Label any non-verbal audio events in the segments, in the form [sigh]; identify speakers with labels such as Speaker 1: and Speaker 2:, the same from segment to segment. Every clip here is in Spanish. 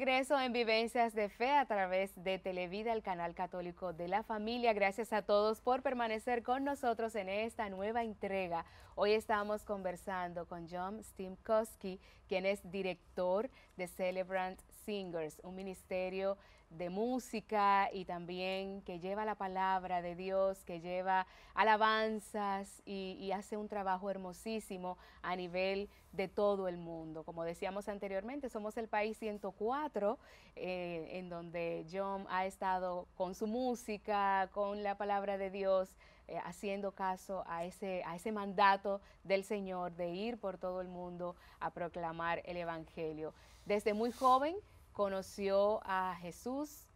Speaker 1: regreso en Vivencias de Fe a través de Televida, el canal católico de la familia. Gracias a todos por permanecer con nosotros en esta nueva entrega. Hoy estamos conversando con John Stimkowski, quien es director de Celebrant Singers, un ministerio de música y también que lleva la palabra de Dios, que lleva alabanzas y, hace un trabajo hermosísimo a nivel de todo el mundo. Como decíamos anteriormente, somos el país 104 eh, en donde John ha estado con su música, con la palabra de Dios, eh, haciendo caso a ese, a ese mandato del Señor de ir por todo el mundo a proclamar el Evangelio. Desde muy joven, conoció a Jesús,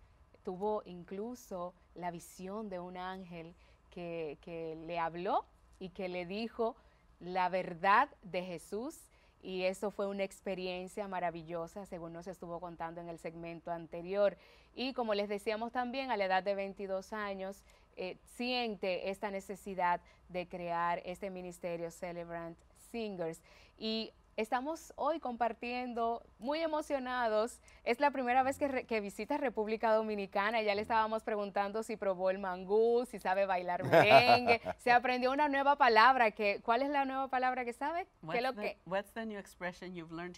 Speaker 1: tuvo incluso la visión de un ángel que, le habló y que le dijo la verdad de Jesús y eso fue una experiencia maravillosa, según nos estuvo contando en el segmento anterior. Y como les decíamos también, a la edad de 22 años, eh, siente esta necesidad de crear este ministerio Celebrant Singers. Y Estamos hoy compartiendo, muy emocionados. Es la primera vez que, visita República Dominicana. Ya le estábamos preguntando si probó el mangú, si sabe bailar [laughs] merengue, se aprendió una nueva palabra. ¿Cuál es la nueva palabra que sabe? ¿Qué lo que? what's the new
Speaker 2: expression you've learned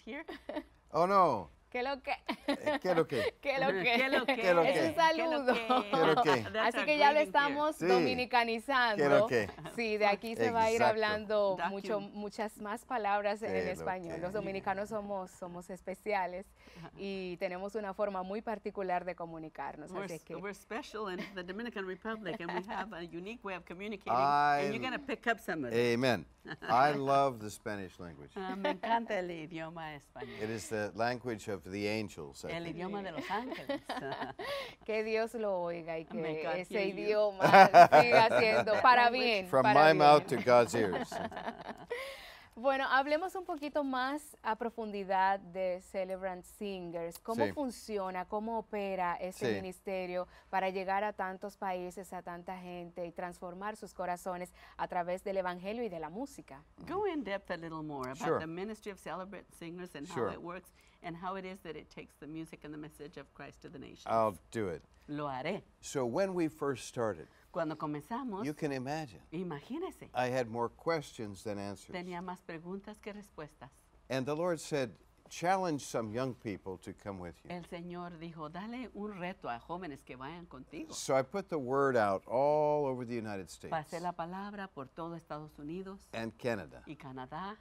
Speaker 3: Oh no, eh, [laughs] ¿Qué lo que? ¿Qué lo que? ¿Qué lo que? ¿Qué lo que? Es un
Speaker 1: saludo. Así que ya lo estamos dominicanizando. Sí, de aquí se va a ir hablando mucho, muchas más palabras en español. Los dominicanos somos, somos especiales y tenemos una forma muy particular de comunicarnos. así que... we're
Speaker 2: special in the Dominican Republic and we have a unique way of communicating and you're going to pick
Speaker 3: up some Amen. I love the Spanish language. Uh,
Speaker 2: me encanta el
Speaker 1: idioma español. It is
Speaker 3: the language of the angels. el
Speaker 1: idioma de los ángeles. [laughs] que Dios lo oiga y que ese idioma siga siendo para bien. From para my bien. mouth to God's ears. [laughs] Bueno, hablemos un poquito más a profundidad de Celebrant Singers. ¿Cómo funciona, cómo opera ese ministerio para llegar a tantos países, a tanta gente y transformar sus corazones a través del evangelio y de la música?
Speaker 2: Go in depth a little more about the ministry of Celebrant Singers and how it works and how it is that it takes the music and the message of Christ to the nations. I'll
Speaker 3: do it. Lo haré. So when we first started.
Speaker 2: Cuando comenzamos, you
Speaker 3: can imagine. Imagínese. I had more questions than answers.
Speaker 2: Tenía más preguntas que respuestas.
Speaker 3: And the Lord said, challenge some young people to come with
Speaker 2: you. El Señor dijo, dale un reto a jóvenes que vayan contigo.
Speaker 3: So I put the word out all over the United States.
Speaker 2: Pasé la palabra por todo Estados Unidos.
Speaker 3: And Canada.
Speaker 2: Y Canadá.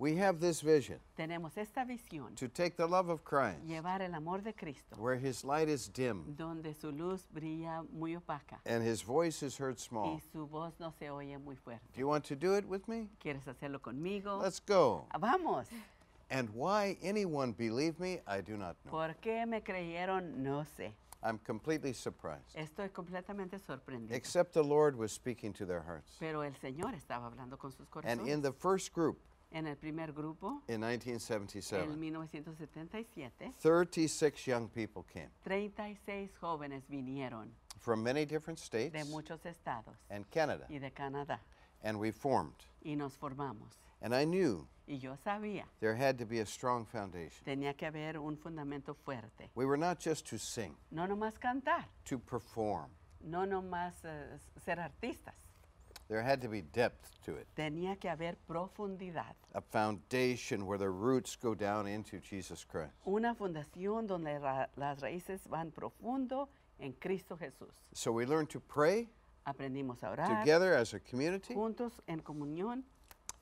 Speaker 3: We have this vision.
Speaker 2: Tenemos esta visión.
Speaker 3: To take the love of Christ.
Speaker 2: Llevar el amor de Cristo.
Speaker 3: Where his light is dim.
Speaker 2: Donde su luz brilla muy opaca.
Speaker 3: And his voice is heard small. Y
Speaker 2: su voz no se oye muy fuerte.
Speaker 3: Do you want to do it with me? ¿Quieres hacerlo conmigo? Let's go. Ah, vamos. And why anyone believed me, I do not know.
Speaker 2: ¿Por qué me creyeron?
Speaker 3: No sé. I'm completely surprised.
Speaker 2: Estoy completamente sorprendido.
Speaker 3: Except the Lord was speaking to their hearts.
Speaker 2: Pero el Señor estaba hablando con sus corazones. And in the
Speaker 3: first group,
Speaker 2: En el primer grupo.
Speaker 3: In 1977. En
Speaker 2: 1977.
Speaker 3: 36 young people came.
Speaker 2: 36 jóvenes vinieron.
Speaker 3: From many different states. De
Speaker 2: muchos estados. And Canada. Y de Canadá.
Speaker 3: And we formed.
Speaker 2: Y nos formamos.
Speaker 3: And I knew.
Speaker 2: Y yo sabía.
Speaker 3: There had to be a strong foundation.
Speaker 2: Tenía que haber un fundamento fuerte.
Speaker 3: We were not just to sing.
Speaker 2: No nomás cantar.
Speaker 3: To perform.
Speaker 2: No nomás uh, ser artistas.
Speaker 3: There had to be depth to it.
Speaker 2: Tenía que haber profundidad.
Speaker 3: A foundation where the roots go down into Jesus Christ.
Speaker 2: Una fundación donde ra las raíces van profundo en Cristo Jesús.
Speaker 3: So we learn to pray. Aprendimos a orar. Together as a community. Juntos en comunión.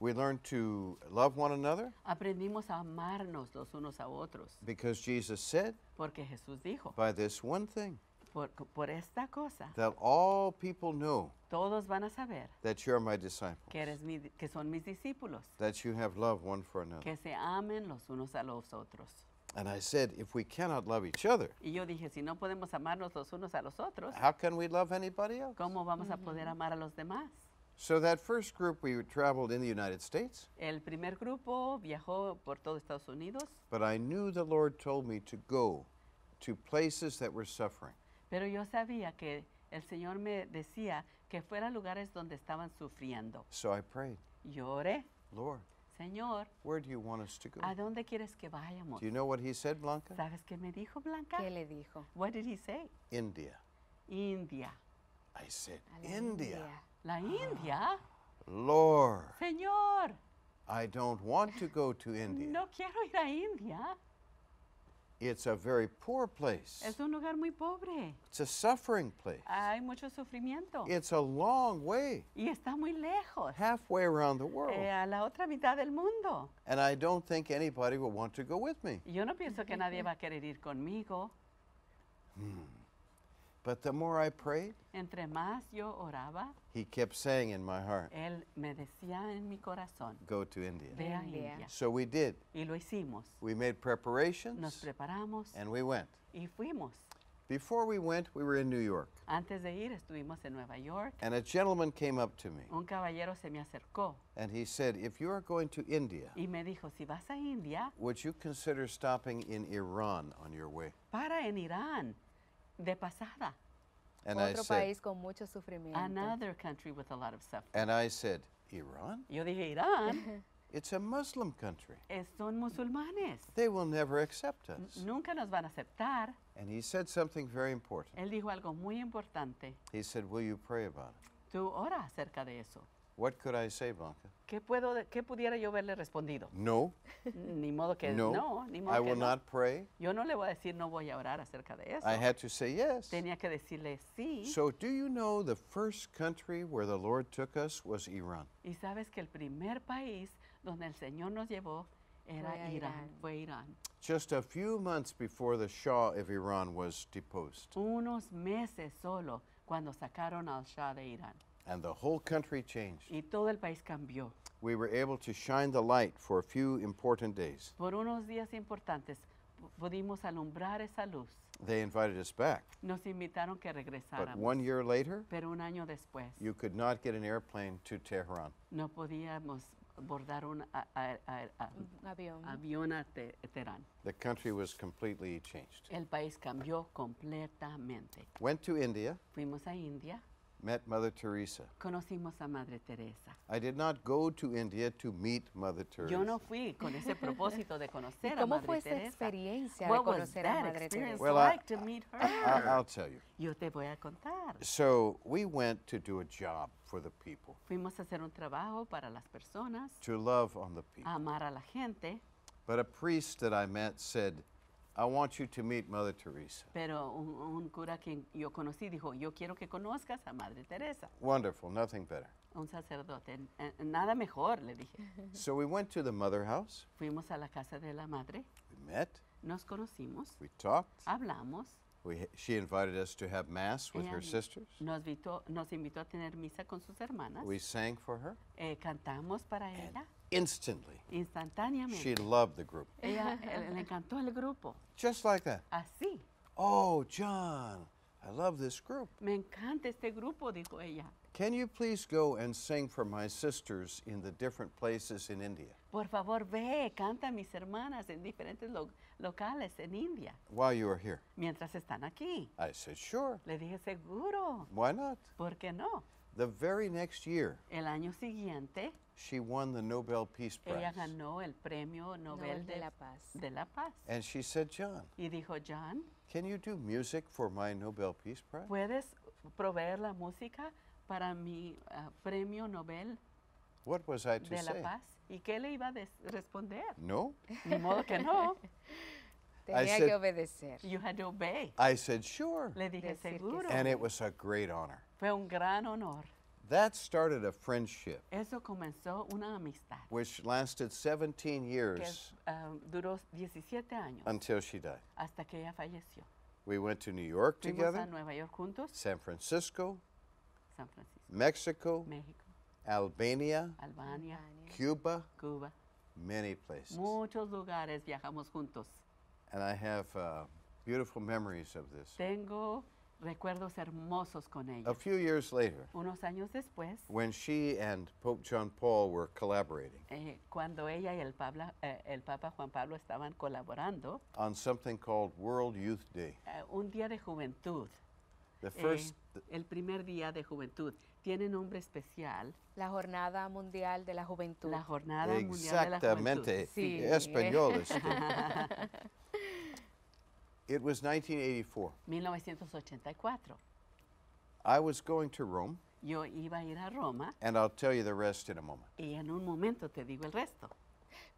Speaker 3: We learn to love one another.
Speaker 2: Aprendimos a amarnos los unos a otros.
Speaker 3: Because Jesus said.
Speaker 2: Porque Jesús dijo.
Speaker 3: By this one thing
Speaker 2: por, por esta cosa
Speaker 3: that all people know
Speaker 2: todos van a saber
Speaker 3: that you are my disciples,
Speaker 2: que, eres mi, que son mis discípulos,
Speaker 3: that you have love one for another. que
Speaker 2: se amen los unos a los otros.
Speaker 3: And I said, if we cannot love each other,
Speaker 2: Y yo dije, si no podemos amarnos los unos a los otros, how can we love anybody else? ¿cómo vamos a poder amar a los demás?
Speaker 3: So that first group we traveled in the United States,
Speaker 2: El primer grupo viajó por todo Estados Unidos,
Speaker 3: but I knew the Lord told me to go to places that were suffering.
Speaker 2: Pero yo sabía que el Señor me decía que fuera a lugares donde estaban sufriendo.
Speaker 3: So I prayed. Yo oré. Señor, where do you want us to go? ¿a
Speaker 2: dónde quieres que vayamos? Do you
Speaker 3: know what he said, Blanca? ¿Sabes
Speaker 2: qué me dijo Blanca? ¿Qué le dijo? What did he say? India. India.
Speaker 3: I said, India.
Speaker 2: La ah. India.
Speaker 3: Lord.
Speaker 2: Señor.
Speaker 3: I don't want to go to [laughs] India.
Speaker 2: No quiero ir a India.
Speaker 3: It's a very poor place.
Speaker 2: Es un lugar muy pobre.
Speaker 3: It's a suffering place.
Speaker 2: Hay mucho sufrimiento. It's
Speaker 3: a long way. Y está muy lejos. Halfway around the world. Eh,
Speaker 2: a la otra mitad del mundo.
Speaker 3: And I don't think anybody will want to go with me.
Speaker 2: Yo no pienso que nadie va a querer ir conmigo.
Speaker 3: Hmm. But the more I prayed,
Speaker 2: entre más yo oraba,
Speaker 3: he kept saying in my heart,
Speaker 2: él me decía en mi corazón,
Speaker 3: go to India. Ve a India. So we did. Y lo hicimos. We made preparations. Nos
Speaker 2: preparamos. And we went. Y fuimos.
Speaker 3: Before we went, we were in New York.
Speaker 2: Antes de ir, estuvimos en Nueva York.
Speaker 3: And a gentleman came up to me.
Speaker 2: Un caballero se me acercó.
Speaker 3: And he said, if you are going to India,
Speaker 2: y me dijo, si vas a India,
Speaker 3: would you consider stopping in Iran on your way?
Speaker 2: Para en Irán de pasada.
Speaker 3: And Otro I país
Speaker 2: con mucho sufrimiento. Another country with a lot of suffering.
Speaker 3: And I said, Iran? Yo dije,
Speaker 2: Irán.
Speaker 3: [laughs] It's a Muslim country.
Speaker 2: Son musulmanes.
Speaker 3: They will never accept us.
Speaker 2: N nunca nos van a aceptar.
Speaker 3: And he said something very important.
Speaker 2: Él dijo algo muy importante.
Speaker 3: He said, will you pray about it?
Speaker 2: Tú ora acerca de eso.
Speaker 3: What could I say, Blanca?
Speaker 2: ¿Qué, puedo, ¿Qué pudiera yo haberle respondido? No. [laughs] Ni modo que no. ni modo I will not pray. Yo no le voy a decir no voy a orar acerca de eso. I
Speaker 3: had to say yes.
Speaker 2: Tenía que decirle sí. So
Speaker 3: do you know the first country where the Lord took us was Iran?
Speaker 2: Y sabes que el primer país donde el Señor nos llevó era fue Irán. Fue Irán.
Speaker 3: Just a few months before the Shah of Iran was deposed.
Speaker 2: Unos meses solo cuando sacaron al Shah de Irán.
Speaker 3: And the whole country changed.
Speaker 2: Y todo el país cambió.
Speaker 3: We were able to shine the light for a few important days.
Speaker 2: Por unos días importantes pudimos alumbrar esa luz.
Speaker 3: They invited us back.
Speaker 2: Nos invitaron que regresáramos. But one year later, Pero un año después,
Speaker 3: you could not get an airplane to Tehran.
Speaker 2: No podíamos bordar un, a, a, a, avión. avión a te,
Speaker 3: The country was completely changed.
Speaker 2: El país cambió completamente.
Speaker 3: Went to India.
Speaker 2: Fuimos a India
Speaker 3: met Mother Teresa.
Speaker 2: Conocimos a Madre Teresa.
Speaker 3: I did not go to India to meet Mother Teresa. Yo no fui con ese propósito de conocer a Madre Teresa. ¿Cómo fue esa experiencia de conocer a Madre Teresa? Well, like I, to meet her? I, will tell you. Yo te voy a contar. So we went to do a job for the people.
Speaker 2: Fuimos a hacer un trabajo para las personas.
Speaker 3: To love on the people.
Speaker 2: amar a la gente.
Speaker 3: But a priest that I met said, I want you to meet Mother Teresa.
Speaker 2: Pero un, un cura que yo conocí dijo, yo quiero que conozcas a Madre Teresa.
Speaker 3: Wonderful, nothing better.
Speaker 2: Un sacerdote, nada mejor, le dije. [laughs]
Speaker 3: So we went to the mother house.
Speaker 2: Fuimos a la casa de la madre.
Speaker 3: We met. Nos conocimos. We talked.
Speaker 2: Hablamos.
Speaker 3: We, she invited us to have mass with Ella her sisters.
Speaker 2: Nos invitó, nos invitó a tener misa con sus hermanas. We
Speaker 3: sang for her.
Speaker 2: Eh, cantamos para and ella
Speaker 3: instantly.
Speaker 2: Instantáneamente. She
Speaker 3: loved the group.
Speaker 2: Ella eh, le encantó el grupo.
Speaker 3: Just like that. Así. Oh, John, I love this group.
Speaker 2: Me encanta este grupo, dijo ella.
Speaker 3: Can you please go and sing for my sisters in the different places in India?
Speaker 2: Por favor, ve, canta mis hermanas en diferentes lo locales en India.
Speaker 3: While you are here.
Speaker 2: Mientras están aquí.
Speaker 3: I said, sure. Le dije, seguro. Why not? ¿Por qué no? The very next year. El año siguiente she won the Nobel Peace Prize. Ella
Speaker 2: ganó el premio Nobel, Nobel de, de, la Paz. de la Paz.
Speaker 3: And she said, John.
Speaker 2: Y dijo, John.
Speaker 3: Can you do music for my Nobel Peace Prize?
Speaker 2: Puedes proveer la música para mi uh, premio Nobel.
Speaker 3: What was I to de la say? Paz.
Speaker 2: ¿Y qué le iba a responder? No. Ni modo que no. [laughs] Tenía said, que obedecer. You had to obey.
Speaker 3: I said, sure.
Speaker 2: Le dije, Decir seguro. And
Speaker 3: it was a great honor.
Speaker 2: Fue un gran honor.
Speaker 3: That started a friendship.
Speaker 2: Eso comenzó una amistad.
Speaker 3: Which lasted 17 years.
Speaker 2: Que, um, duró 17 años.
Speaker 3: Until she died.
Speaker 2: Hasta que ella falleció.
Speaker 3: We went to New York Fuimos together. A
Speaker 2: Nueva York juntos.
Speaker 3: San Francisco. San Francisco. Mexico. Mexico. Albania. Albania. Cuba. Cuba. Many places.
Speaker 2: Muchos lugares viajamos juntos.
Speaker 3: And I have uh, beautiful memories of this.
Speaker 2: Tengo recuerdos hermosos con ella. A
Speaker 3: few years later,
Speaker 2: unos años después,
Speaker 3: when she and Pope John Paul were collaborating,
Speaker 2: eh, cuando ella y el Papa, eh, el Papa Juan Pablo estaban colaborando,
Speaker 3: on something called World Youth Day,
Speaker 2: eh, un día de juventud. The eh, first, el primer día de juventud tiene nombre especial.
Speaker 1: La Jornada Mundial de la Juventud. La Jornada Mundial de la Juventud. Exactamente. Sí. Español. Eh. Este. [laughs]
Speaker 3: It was 1984.
Speaker 2: 1984.
Speaker 3: I was going to Rome.
Speaker 2: Yo iba a ir a Roma.
Speaker 3: And I'll tell you the rest in a moment. Y en un momento te digo el resto.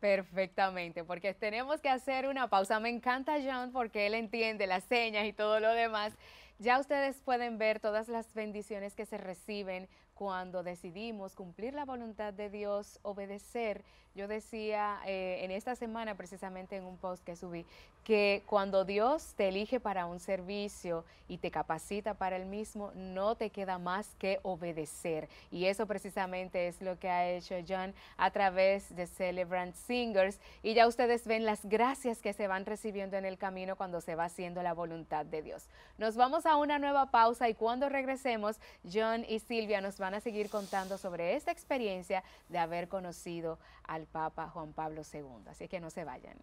Speaker 1: Perfectamente, porque tenemos que hacer una pausa. Me encanta John porque él entiende las señas y todo lo demás. Ya ustedes pueden ver todas las bendiciones que se reciben cuando decidimos cumplir la voluntad de Dios, obedecer yo decía eh, en esta semana, precisamente en un post que subí, que cuando Dios te elige para un servicio y te capacita para el mismo, no te queda más que obedecer. Y eso precisamente es lo que ha hecho John a través de Celebrant Singers. Y ya ustedes ven las gracias que se van recibiendo en el camino cuando se va haciendo la voluntad de Dios. Nos vamos a una nueva pausa y cuando regresemos, John y Silvia nos van a seguir contando sobre esta experiencia de haber conocido al Papa Juan Pablo II. Así que no se vayan.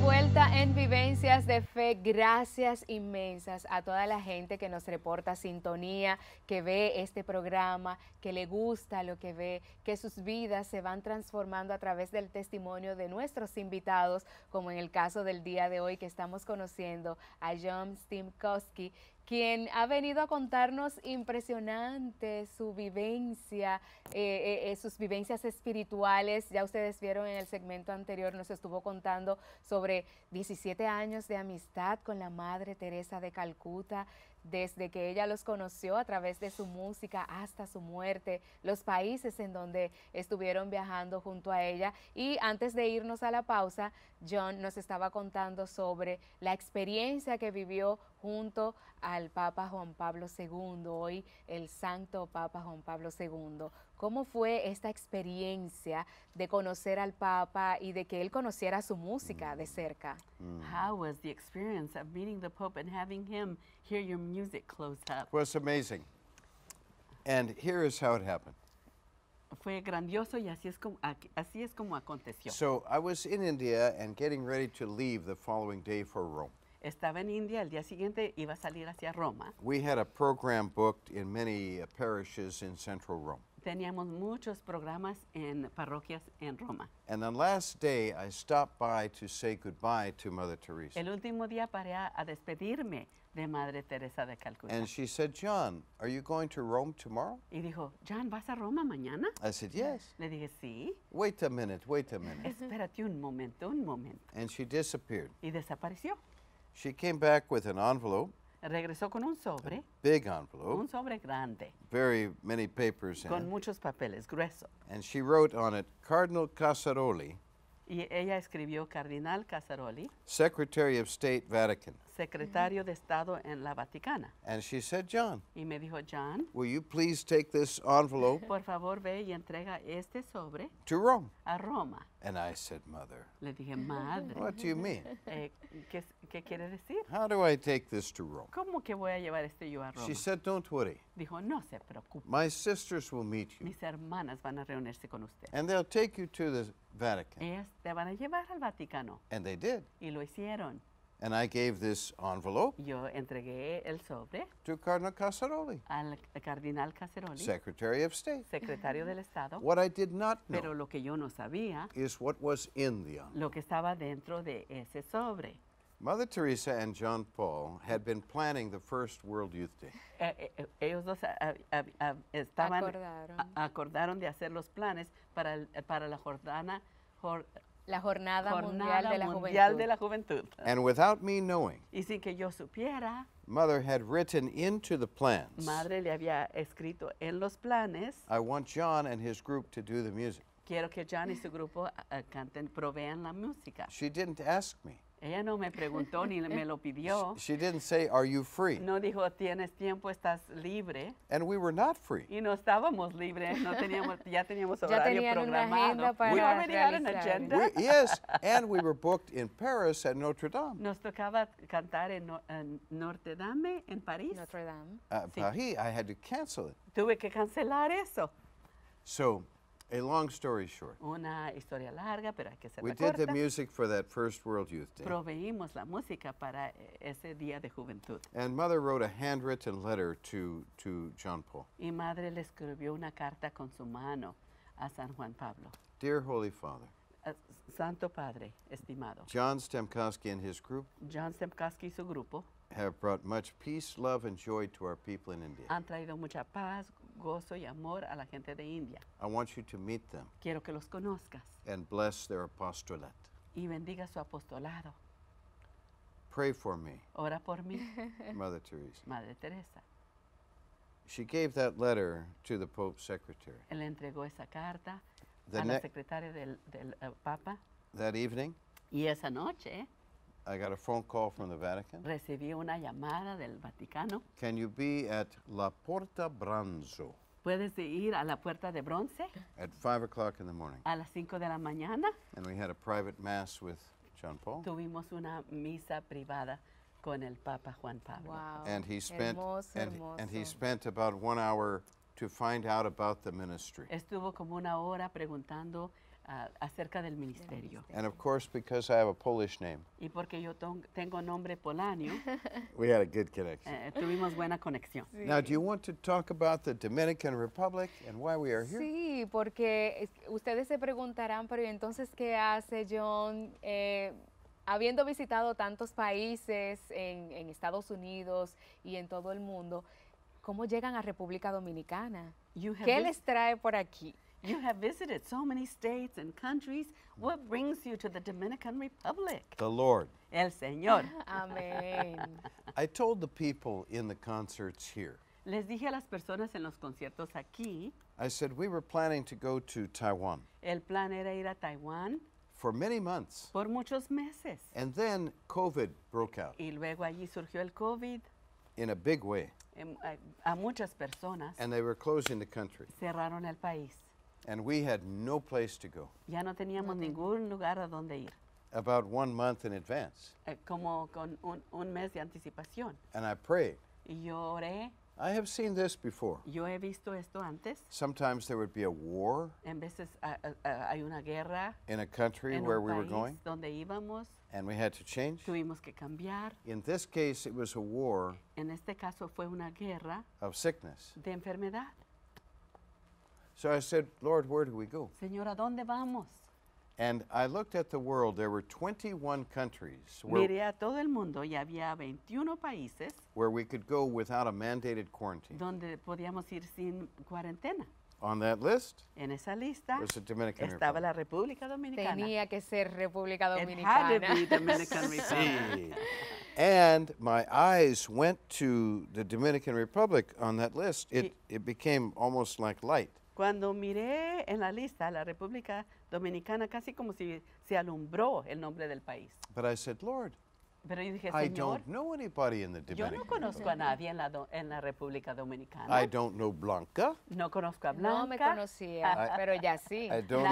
Speaker 1: vuelta en Vivencias de Fe. Gracias inmensas a toda la gente que nos reporta sintonía, que ve este programa, que le gusta lo que ve, que sus vidas se van transformando a través del testimonio de nuestros invitados, como en el caso del día de hoy que estamos conociendo a John Stimkowski, quien ha venido a contarnos impresionante su vivencia, eh, eh, eh, sus vivencias espirituales. Ya ustedes vieron en el segmento anterior, nos estuvo contando sobre 17 años de amistad con la Madre Teresa de Calcuta, desde que ella los conoció a través de su música hasta su muerte, los países en donde estuvieron viajando junto a ella. Y antes de irnos a la pausa, John nos estaba contando sobre la experiencia que vivió junto al Papa Juan Pablo II, hoy el Santo Papa Juan Pablo II. ¿Cómo fue esta experiencia de conocer al Papa y de que él conociera su música de cerca?
Speaker 3: Mm.
Speaker 2: How was the experience of meeting the Pope and having him hear your music
Speaker 3: close up? It was amazing. And here is how it happened. Fue
Speaker 2: grandioso y así es como así es como aconteció. So
Speaker 3: I was in India and getting ready to leave the following day for Rome.
Speaker 2: Estaba en India, el día siguiente iba a salir hacia Roma.
Speaker 3: We had a program booked in many uh, parishes in central Rome.
Speaker 2: Teníamos muchos programas en parroquias en Roma.
Speaker 3: And the last day I stopped by to say goodbye to Mother Teresa. El
Speaker 2: último día paré a despedirme de Madre Teresa de Calcuta. And
Speaker 3: she said, "John, are you going to Rome tomorrow?"
Speaker 2: Y dijo, "John, ¿vas a Roma mañana?"
Speaker 3: I said, "Yes."
Speaker 2: Le dije, "Sí."
Speaker 3: "Wait a minute, wait a minute."
Speaker 2: Espérate un momento, un momento.
Speaker 3: And she disappeared.
Speaker 2: Y desapareció.
Speaker 3: She came back with an envelope.
Speaker 2: regresó con un sobre. A
Speaker 3: big envelope. Un
Speaker 2: sobre grande.
Speaker 3: Very many papers con in it.
Speaker 2: muchos papeles, grueso.
Speaker 3: And she wrote on it, Cardinal Casaroli.
Speaker 2: Y ella escribió Cardinal Casaroli.
Speaker 3: Secretary of State, Vatican.
Speaker 2: secretario de Estado en la Vaticana.
Speaker 3: And she said, John,
Speaker 2: Y me dijo, John,
Speaker 3: will you please take this envelope
Speaker 2: por favor ve y entrega este sobre to Rome? a Roma.
Speaker 3: And I said, Mother,
Speaker 2: Le dije, madre, what do you mean? eh, ¿qué, qué quiere decir?
Speaker 3: How do I take this to Rome?
Speaker 2: ¿Cómo que voy a llevar este yo a Roma? She said, Don't worry. Dijo, no se preocupe,
Speaker 3: My sisters will meet you, mis
Speaker 2: hermanas van a reunirse
Speaker 3: con usted. and they'll take you to the Vatican. Ellas
Speaker 2: te van a llevar al Vaticano. And they did. Y lo hicieron.
Speaker 3: And I gave this envelope. Yo entregué el sobre. To
Speaker 2: Cardinal Casaroli. Al Cardinal
Speaker 3: Secretary of State. Secretario del
Speaker 2: Estado. What
Speaker 3: I did not know.
Speaker 2: Pero lo que yo no sabía.
Speaker 3: Is what was in the envelope.
Speaker 2: Lo que estaba dentro de ese sobre.
Speaker 3: Mother Teresa and John Paul had been planning the first World Youth Day.
Speaker 2: Eh, eh, eh, ellos dos ah, ah, ah, estaban acordaron. acordaron de hacer los planes para para la la Jornada, Jornada Mundial, de la, Mundial de la, Juventud.
Speaker 3: And without me knowing,
Speaker 2: y sin que yo supiera,
Speaker 3: Mother had written into the plans,
Speaker 2: Madre le había escrito en los planes,
Speaker 3: I want John and his group to do the music.
Speaker 2: Quiero que John y su grupo uh, canten, provean la música. She
Speaker 3: didn't ask me.
Speaker 2: Ella no me preguntó ni [laughs] me lo pidió.
Speaker 3: She didn't say, "Are you free?" No
Speaker 2: dijo, "Tienes tiempo, estás libre."
Speaker 3: And we were not free.
Speaker 2: Y no estábamos libres, no teníamos, [laughs] ya teníamos horario ya programado. Para we already realizar. had an agenda. We,
Speaker 3: yes, [laughs] and we were booked in Paris at Notre Dame. Nos
Speaker 2: tocaba cantar en, en Notre Dame en París. Notre Dame.
Speaker 3: Uh, sí. Paris, I had to cancel it. Tuve que cancelar eso. So A long story short.
Speaker 2: Una historia larga, pero hay que hacerla We did corta. the music
Speaker 3: for that first World Youth Day.
Speaker 2: Proveímos la música para ese día de juventud.
Speaker 3: And mother wrote a handwritten letter to to John Paul.
Speaker 2: Y madre le escribió una carta con su mano a San Juan Pablo.
Speaker 3: Dear Holy Father.
Speaker 2: Uh, Santo Padre, estimado.
Speaker 3: John Stemkowski and his group.
Speaker 2: John Stemkowski y su grupo.
Speaker 3: Have brought much peace, love, and joy to our people in India. Han
Speaker 2: traído mucha paz, gozo y amor a la gente de India.
Speaker 3: I want you to meet them
Speaker 2: Quiero que los conozcas
Speaker 3: and bless their apostolate.
Speaker 2: y bendiga su apostolado.
Speaker 3: Pray for me,
Speaker 2: Ora por mí, [laughs]
Speaker 3: Mother Teresa.
Speaker 2: Madre Teresa.
Speaker 3: She gave that letter to the Pope's secretary.
Speaker 2: Él entregó esa carta The a la secretaria del, del eh, Papa
Speaker 3: that evening,
Speaker 2: y esa noche
Speaker 3: I got a phone call from the Vatican.
Speaker 2: Recibí una llamada del Vaticano.
Speaker 3: Can you be at La Porta Bronzo?
Speaker 2: Puedes ir a la Puerta de Bronce.
Speaker 3: At five o'clock in the morning.
Speaker 2: A las cinco de la mañana.
Speaker 3: And we had a private mass with John Paul.
Speaker 2: Tuvimos una misa privada con el Papa Juan Pablo. Wow. And he spent hermoso, and, hermoso. and he
Speaker 3: spent about one hour to find out about the ministry.
Speaker 2: Estuvo como una hora preguntando acerca del ministerio. Y porque yo tengo nombre polanio, [laughs]
Speaker 3: we had a good connection. Eh,
Speaker 2: tuvimos buena conexión.
Speaker 3: Now, do you want to talk about the Dominican Republic and why we are here?
Speaker 1: Sí, porque ustedes se preguntarán, pero entonces, ¿qué hace John? Eh, habiendo visitado tantos países en, en Estados Unidos y en todo el mundo, ¿cómo llegan a República Dominicana? ¿Qué les trae por aquí? You have
Speaker 2: visited so many states and countries. What brings you to the Dominican Republic? The Lord. El Señor. [laughs] Amén.
Speaker 3: I told the people in the concerts here.
Speaker 2: Les dije a las personas en los conciertos aquí.
Speaker 3: I said we were planning to go to Taiwan.
Speaker 2: El plan era ir a Taiwán.
Speaker 3: For many months. Por
Speaker 2: muchos meses.
Speaker 3: And then COVID broke out.
Speaker 2: Y luego allí surgió el COVID.
Speaker 3: In a big way.
Speaker 2: En, a, eh, a muchas personas. And
Speaker 3: they were closing the country.
Speaker 2: Cerraron el país.
Speaker 3: And we had no place to go.
Speaker 2: Ya no teníamos ningún lugar a donde ir.
Speaker 3: About one month in advance.
Speaker 2: Eh, como con un, un mes de anticipación.
Speaker 3: And I prayed.
Speaker 2: Y yo oré.
Speaker 3: I have seen this before.
Speaker 2: Yo he visto esto antes.
Speaker 3: Sometimes there would be a war.
Speaker 2: En veces uh, uh, hay una guerra.
Speaker 3: In a country en where we were going.
Speaker 2: Donde íbamos.
Speaker 3: And we had to change. Tuvimos que cambiar. In this case, it was a war.
Speaker 2: En este caso fue una guerra.
Speaker 3: Of sickness.
Speaker 2: De enfermedad.
Speaker 3: So I said, Lord, where do we go?
Speaker 2: Señor, ¿a dónde vamos?
Speaker 3: And I looked at the world. There were 21 countries Miré
Speaker 2: a todo el mundo y había 21 países
Speaker 3: where we could go without a mandated quarantine.
Speaker 2: donde podíamos ir sin cuarentena.
Speaker 3: On that list En esa lista was the Dominican estaba
Speaker 2: Republic. la República
Speaker 1: Dominicana. Tenía que ser República Dominicana. It had to be Dominicana. Dominican [laughs]
Speaker 2: Republic.
Speaker 3: [laughs] And my eyes went to the Dominican Republic on that list. It, it became almost like light.
Speaker 2: Cuando miré en la lista la República Dominicana, casi como si se alumbró el nombre del país.
Speaker 3: But I said, Lord,
Speaker 2: Pero yo dije, I Señor, don't
Speaker 3: know anybody in the yo no
Speaker 2: conozco a nadie en la, en la República Dominicana. I
Speaker 3: don't know Blanca. no conozco a Blanca.
Speaker 1: No me conocía, pero ya sí. I don't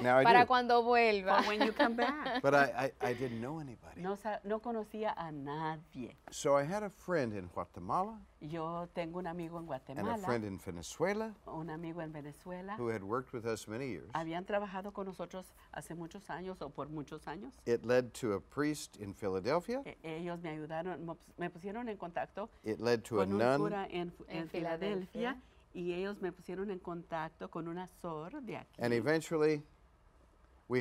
Speaker 1: Now do. Para cuando vuelva. But when you come back.
Speaker 2: [laughs] But
Speaker 3: I, I, I didn't know anybody.
Speaker 2: No, no conocía a nadie.
Speaker 3: So I had a friend in Guatemala
Speaker 2: yo tengo un amigo en Guatemala,
Speaker 3: Venezuela
Speaker 2: un amigo en Venezuela. who
Speaker 3: had Habían
Speaker 2: trabajado con nosotros hace muchos años o por muchos años.
Speaker 3: It led to a priest Philadelphia. E-,
Speaker 2: ellos me ayudaron, me pusieron en contacto con un en, Filadelfia. y ellos me pusieron en contacto con una sor de
Speaker 3: aquí. And eventually, full.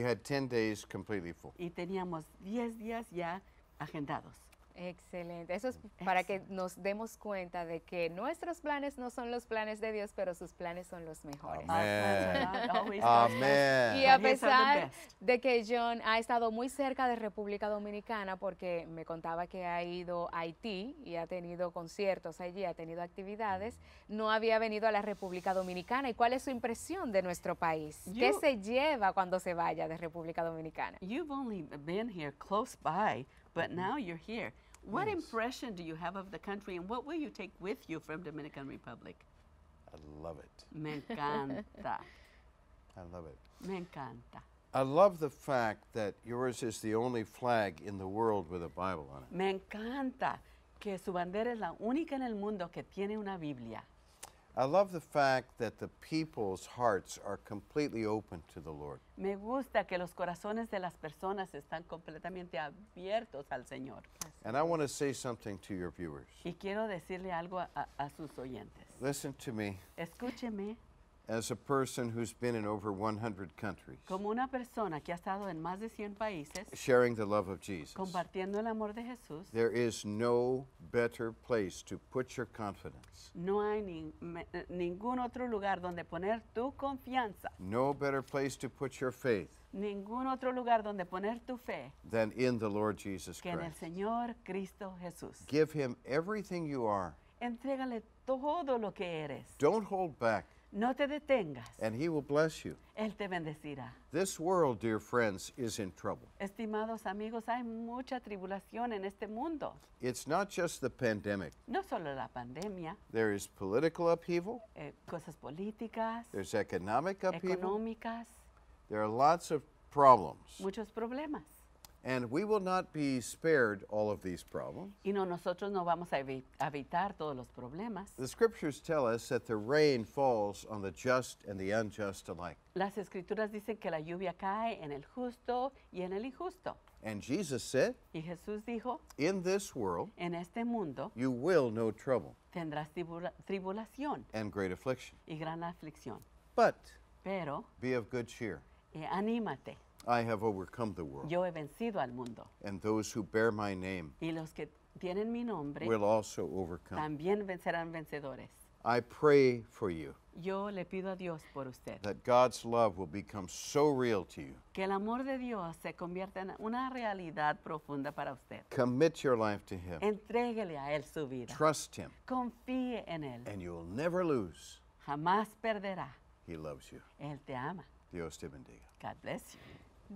Speaker 1: y teníamos 10 días ya agendados. Excelente. Eso es para que nos demos cuenta de que nuestros planes no son los planes de Dios, pero sus planes son los mejores. Amén. Amén. Y a pesar de que John ha estado muy cerca de República Dominicana, porque me contaba que ha ido a Haití y ha tenido conciertos allí, ha tenido actividades, mm. no había venido a la República Dominicana. ¿Y cuál es su impresión de nuestro país? ¿Qué se lleva cuando se vaya de República Dominicana?
Speaker 2: You've only been here close by, but mm. now you're here. What yes. impression do you have of the country and what will you take with you from Dominican Republic? I love it. Me [laughs] encanta.
Speaker 3: I love it.
Speaker 2: Me encanta.
Speaker 3: I love the fact that yours is the only flag in the world with a Bible on
Speaker 2: it. Me encanta que su bandera es la única en el mundo que tiene una Biblia.
Speaker 3: I love the fact that the people's hearts are completely open to the Lord.
Speaker 2: Me gusta que los corazones de las personas están completamente abiertos al Señor.
Speaker 3: And I want to say something to your viewers.
Speaker 2: Y quiero decirle algo a, a sus oyentes.
Speaker 3: Listen to me.
Speaker 2: Escúcheme
Speaker 3: as a person who's been in over 100 countries.
Speaker 2: Como una persona que ha estado en más de 100 países.
Speaker 3: Sharing the love of Jesus.
Speaker 2: Compartiendo el amor de Jesús.
Speaker 3: There is no better place to put your confidence.
Speaker 2: No hay ni, me, ningún otro lugar donde poner tu confianza.
Speaker 3: No better place to put your faith.
Speaker 2: Ningún otro lugar donde poner tu fe.
Speaker 3: Than in the Lord Jesus Christ. Que en el
Speaker 2: Señor Cristo Jesús.
Speaker 3: Give him everything you are.
Speaker 2: Entrégale todo lo que eres.
Speaker 3: Don't hold back.
Speaker 2: No te detengas.
Speaker 3: And he will bless you.
Speaker 2: Él te bendecirá.
Speaker 3: This world, dear friends, is in trouble.
Speaker 2: Estimados amigos, hay mucha tribulación en este mundo.
Speaker 3: It's not just the pandemic.
Speaker 2: No solo la pandemia.
Speaker 3: There is political upheaval.
Speaker 2: Eh, cosas políticas.
Speaker 3: There's economic upheaval. Económicas. There are lots of problems.
Speaker 2: Muchos problemas.
Speaker 3: And we will not be spared all of these problems.
Speaker 2: Y no, nosotros no vamos a evitar todos los problemas.
Speaker 3: The scriptures tell us that the rain falls on the just and the unjust alike.
Speaker 2: Las escrituras dicen que la lluvia cae en el justo y en el injusto.
Speaker 3: And Jesus said,
Speaker 2: y Jesús dijo,
Speaker 3: In this world,
Speaker 2: en este mundo,
Speaker 3: you will know trouble.
Speaker 2: Tendrás tribula tribulación.
Speaker 3: And great affliction.
Speaker 2: Y gran aflicción. But, pero,
Speaker 3: be of good cheer.
Speaker 2: Y eh, anímate.
Speaker 3: I have overcome the world.
Speaker 2: Yo he vencido al mundo.
Speaker 3: And those who bear my name
Speaker 2: y los que tienen mi nombre will
Speaker 3: also overcome.
Speaker 2: También vencerán vencedores.
Speaker 3: I pray for you.
Speaker 2: Yo le pido a Dios por usted.
Speaker 3: That God's love will become so real to you.
Speaker 2: Que el amor de Dios se convierta en una realidad profunda para usted.
Speaker 3: Commit your life to him.
Speaker 2: Entréguele a
Speaker 3: él su vida. Trust him.
Speaker 2: Confíe en él.
Speaker 3: And you'll never lose.
Speaker 2: Jamás perderá. He loves you. Él te ama.
Speaker 3: Dios te bendiga. God bless you.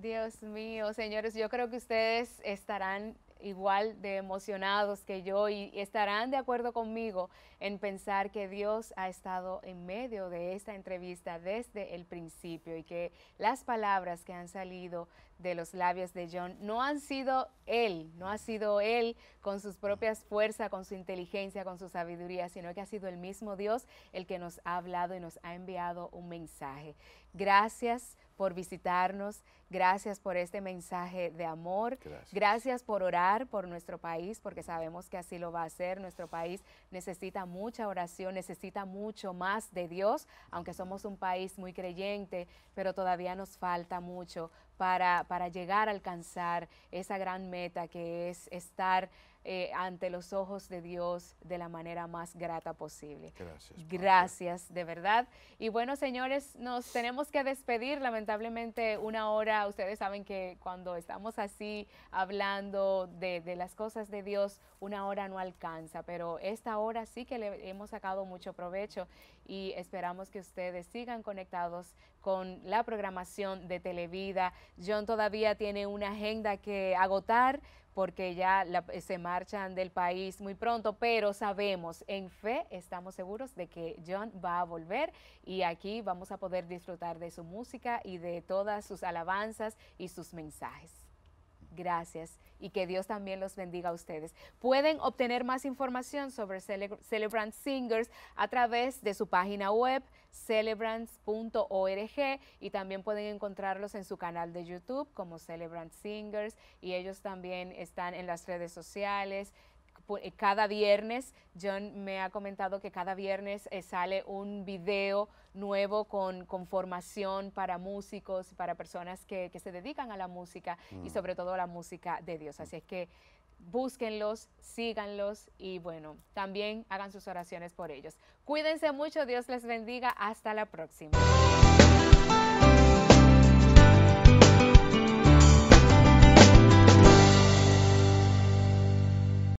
Speaker 1: Dios mío, señores, yo creo que ustedes estarán igual de emocionados que yo y estarán de acuerdo conmigo en pensar que Dios ha estado en medio de esta entrevista desde el principio y que las palabras que han salido de los labios de John no han sido él, no ha sido él con sus propias fuerzas, con su inteligencia, con su sabiduría, sino que ha sido el mismo Dios el que nos ha hablado y nos ha enviado un mensaje. Gracias por visitarnos, gracias por este mensaje de amor, gracias. por orar por nuestro país, porque sabemos que así lo va a hacer. Nuestro país necesita mucha oración, necesita mucho más de Dios, aunque somos un país muy creyente, pero todavía nos falta mucho para, para llegar a alcanzar esa gran meta que es estar eh, ante los ojos de Dios de la manera más grata posible. Gracias. Gracias, de verdad. Y bueno, señores, nos tenemos que despedir. Lamentablemente, una hora, ustedes saben que cuando estamos así hablando de, de las cosas de Dios, una hora no alcanza, pero esta hora sí que le hemos sacado mucho provecho y esperamos que ustedes sigan conectados con la programación de Televida. John todavía tiene una agenda que agotar, porque ya eh, se marchan del país muy pronto, pero sabemos, en fe, estamos seguros de que John va a volver y aquí vamos a poder disfrutar de su música y de todas sus alabanzas y sus mensajes. Gracias y que Dios también los bendiga a ustedes. Pueden obtener más información sobre Celebrant Singers a través de su página web celebrants.org y también pueden encontrarlos en su canal de YouTube como Celebrant Singers y ellos también están en las redes sociales, eh, cada viernes, John me ha comentado que cada viernes eh, sale un video nuevo con, con, formación para músicos, y para personas que, se dedican a la música y mm. sobre todo a la música de Dios. Así es que búsquenlos, síganlos y bueno, también hagan sus oraciones por ellos. Cuídense mucho, Dios les bendiga, hasta la próxima.